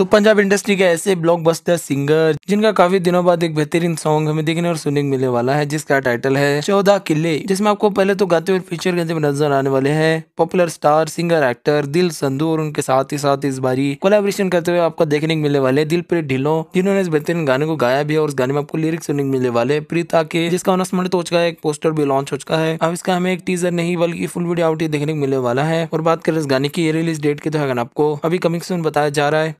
तो पंजाब इंडस्ट्री के ऐसे ब्लॉकबस्टर सिंगर जिनका काफी दिनों बाद एक बेहतरीन सॉन्ग हमें देखने और सुनने को मिलने वाला है जिसका टाइटल है चौदह किले जिसमें आपको पहले तो गाते हुए फीचर करते हुए नजर आने वाले हैं पॉपुलर स्टार सिंगर एक्टर दिल संधु और उनके साथ ही साथ इस बारी कोलेबोरेशन करते हुए आपको देखने को मिलने वाले दिल प्रीत ढिलो जिन्होंने इस बेहतरीन गाने को गाया भी है और उस गाने में आपको लिरिक्स सुनने को मिलने वाले प्रीता के जिसका अनाउंसमेंट तो हो चुका है एक पोस्टर भी लॉन्च हो चुका है अब इसका हमें एक टीजर नहीं बल्कि फुल वीडियो आउट देखने को मिलने वाला है और बात करें इस गाने की रिलीज डेट की तो है आपको अभी कमिंग सुन बताया जा रहा है